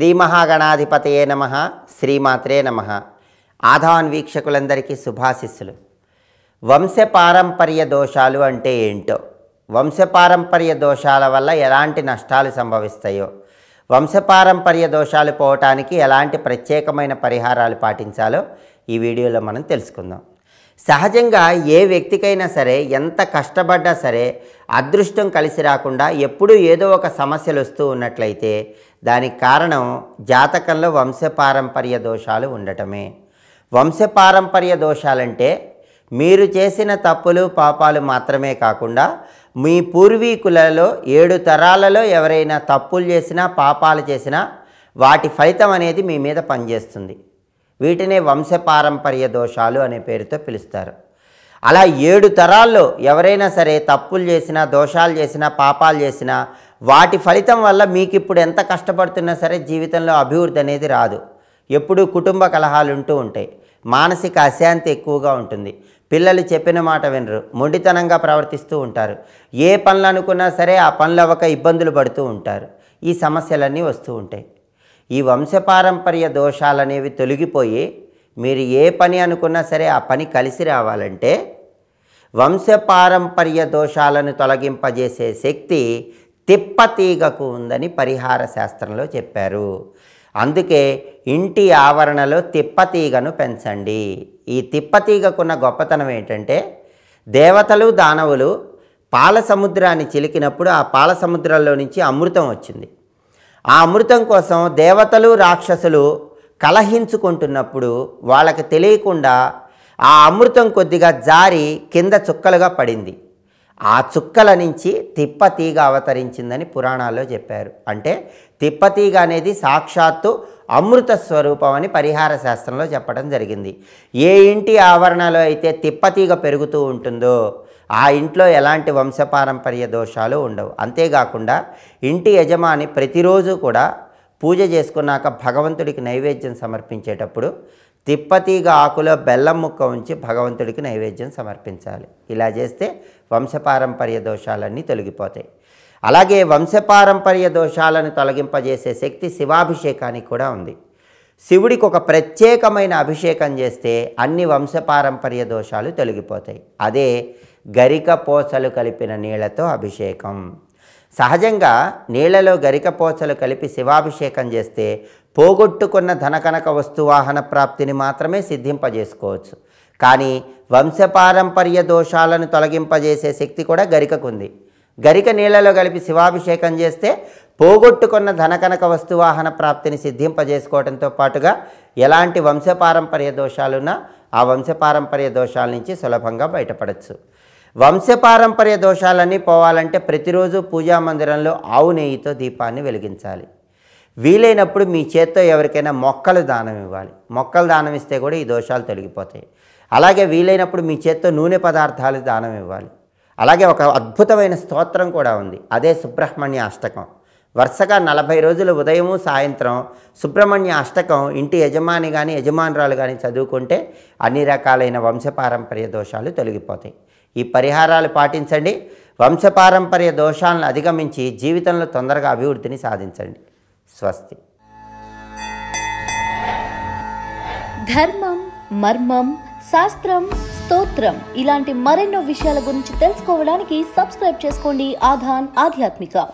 శ్రీ మహాగణాధిపతయే నమ శ్రీమాత్రే నమ ఆధాన్ వీక్షకులందరికీ శుభాశిస్సులు వంశ పారంపర్య దోషాలు అంటే ఏంటో వంశపారంపర్య దోషాల వల్ల ఎలాంటి నష్టాలు సంభవిస్తాయో వంశపారంపర్య దోషాలు పోవటానికి ఎలాంటి ప్రత్యేకమైన పరిహారాలు పాటించాలో ఈ వీడియోలో మనం తెలుసుకుందాం సహజంగా ఏ వ్యక్తికైనా సరే ఎంత కష్టపడ్డా సరే అదృష్టం కలిసి రాకుండా ఎప్పుడూ ఏదో ఒక సమస్యలు వస్తూ ఉన్నట్లయితే దానికి కారణం జాతకంలో వంశపారంపర్య దోషాలు ఉండటమే వంశపారంపర్య దోషాలంటే మీరు చేసిన తప్పులు పాపాలు మాత్రమే కాకుండా మీ పూర్వీకులలో ఏడు తరాలలో ఎవరైనా తప్పులు చేసినా పాపాలు చేసినా వాటి ఫలితం అనేది మీ మీద పనిచేస్తుంది వీటినే వంశపారంపర్య దోషాలు అనే పేరుతో పిలుస్తారు అలా ఏడు తరాల్లో ఎవరైనా సరే తప్పులు చేసినా దోషాలు చేసినా పాపాలు చేసినా వాటి ఫలితం వల్ల మీకు ఇప్పుడు ఎంత కష్టపడుతున్నా సరే జీవితంలో అభివృద్ధి అనేది రాదు ఎప్పుడూ కుటుంబ కలహాలు ఉంటూ ఉంటాయి మానసిక అశాంతి ఎక్కువగా ఉంటుంది పిల్లలు చెప్పిన మాట వినరు మొండితనంగా ప్రవర్తిస్తూ ఉంటారు ఏ పనులు అనుకున్నా సరే ఆ పనులు అవ్వక ఇబ్బందులు పడుతూ ఉంటారు ఈ సమస్యలన్నీ వస్తూ ఉంటాయి ఈ వంశపారంపర్య దోషాలు అనేవి తొలగిపోయి మీరు ఏ పని అనుకున్నా సరే ఆ పని కలిసి రావాలంటే వంశపారంపర్య దోషాలను తొలగింపజేసే శక్తి తిప్పతీగకు ఉందని పరిహార శాస్త్రంలో చెప్పారు అందుకే ఇంటి ఆవరణలో తిప్పతీగను పెంచండి ఈ తిప్పతీగకున్న గొప్పతనం ఏంటంటే దేవతలు దానవులు పాల సముద్రాన్ని చిలికినప్పుడు ఆ పాల సముద్రంలో నుంచి అమృతం వచ్చింది ఆ అమృతం కోసం దేవతలు రాక్షసులు కలహించుకుంటున్నప్పుడు వాళ్ళకి తెలియకుండా ఆ అమృతం కొద్దిగా జారి కింద చుక్కలుగా పడింది ఆ చుక్కల నుంచి తిప్పతీగ అవతరించిందని పురాణాల్లో చెప్పారు అంటే తిప్పతీగ అనేది సాక్షాత్తు అమృత స్వరూపం అని పరిహార శాస్త్రంలో చెప్పడం జరిగింది ఏ ఇంటి ఆవరణలో అయితే తిప్పతీగ పెరుగుతూ ఉంటుందో ఆ ఇంట్లో ఎలాంటి వంశపారంపర్య దోషాలు ఉండవు అంతేకాకుండా ఇంటి యజమాని ప్రతిరోజు కూడా పూజ చేసుకున్నాక భగవంతుడికి నైవేద్యం సమర్పించేటప్పుడు తిప్పతీగ ఆకులో బెల్లం ముక్క ఉంచి భగవంతుడికి నైవేద్యం సమర్పించాలి ఇలా చేస్తే వంశపారంపర్య దోషాలన్నీ తొలగిపోతాయి అలాగే వంశపారంపర్య దోషాలను తొలగింపజేసే శక్తి శివాభిషేకానికి కూడా ఉంది శివుడికి ఒక ప్రత్యేకమైన అభిషేకం చేస్తే అన్ని వంశపారంపర్య దోషాలు తొలగిపోతాయి అదే గరిక పోసలు కలిపిన నీళ్లతో అభిషేకం సహజంగా నీళ్లలో గరికపోచలు కలిపి శివాభిషేకం చేస్తే పోగొట్టుకున్న ధనకనక వస్తువాహన ప్రాప్తిని మాత్రమే సిద్ధింపజేసుకోవచ్చు కానీ వంశపారంపర్య దోషాలను తొలగింపజేసే శక్తి కూడా గరికకుంది గరిక నీళ్లలో కలిపి శివాభిషేకం చేస్తే పోగొట్టుకున్న ధనకనక వస్తువాహన ప్రాప్తిని సిద్ధింపజేసుకోవడంతో పాటుగా ఎలాంటి వంశపారంపర్య దోషాలున్నా ఆ వంశపారంపర్య దోషాల నుంచి సులభంగా బయటపడచ్చు వంశపారంపర్య దోషాలన్నీ పోవాలంటే ప్రతిరోజు పూజా మందిరంలో ఆవు నెయ్యితో దీపాన్ని వెలిగించాలి వీలైనప్పుడు మీ చేత్తో ఎవరికైనా మొక్కలు దానం ఇవ్వాలి మొక్కలు దానం ఇస్తే కూడా ఈ దోషాలు తొలగిపోతాయి అలాగే వీలైనప్పుడు మీ చేత్తో నూనె పదార్థాలు దానం ఇవ్వాలి అలాగే ఒక అద్భుతమైన స్తోత్రం కూడా ఉంది అదే సుబ్రహ్మణ్య అష్టకం వరుసగా నలభై రోజులు ఉదయము సాయంత్రం సుబ్రహ్మణ్య అష్టకం ఇంటి యజమాని కానీ యజమానురాలు కానీ చదువుకుంటే అన్ని రకాలైన వంశపారంపర్య దోషాలు తొలగిపోతాయి ఈ పరిహారాలు పాటించండి వంశపారంపర్య దోషాలను అధిగమించి జీవితంలో తొందరగా అభివృద్ధిని సాధించండి స్వస్తి ధర్మం మర్మం శాస్త్రం స్తోత్రం ఇలాంటి మరెన్నో విషయాల గురించి తెలుసుకోవడానికి సబ్స్క్రైబ్ చేసుకోండి ఆధాన్ ఆధ్యాత్మిక